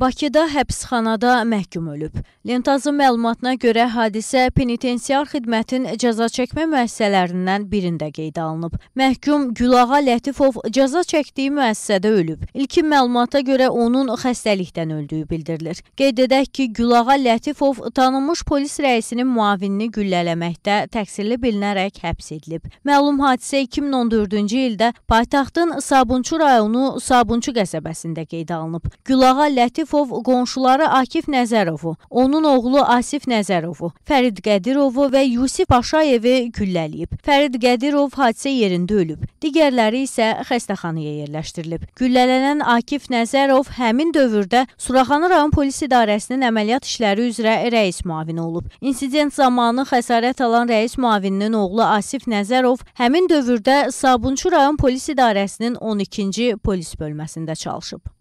Bakıda həbsxanada məhkum ölüb. Lentazın məlumatına görə hadisə penitensiar xidmətin cəza çəkmə müəssisələrindən birində qeydə alınıb. Məhkum Gülağa Lətifov cəza çəkdiyi müəssisədə ölüb. İlkin məlumata görə onun xəstəlikdən öldüyü bildirilir. Qeyd edək ki, Gülağa Lətifov tanınmış polis rəisinin müavinini güllələməkdə təqsirli bilinərək həbs edilib. Məlum hadisə 2014-cü ildə paytaxtın Sabunçu rayonu Sabunçu qəsəbəsində qeydə alınıb. Gülağa Lətifov Arifov qonşuları Akif Nəzərovu, onun oğlu Asif Nəzərovu, Fərid Qədirovu və Yusif Paşayevi güllələyib. Fərid Qədirov hadisə yerində ölüb. Digərləri isə xəstəxanaya yerləşdirilib. Güllələnən Akif Nəzərov həmin dövrdə Suraxanı rayon polis idarəsinin əməliyyat işləri üzrə rəis müavini olub. İnsident zamanı xəsarət alan rəis müavininin oğlu Asif Nəzərov həmin dövrdə Sabunçu rayon polis idarəsinin 12-ci polis bölməsində çalışıb.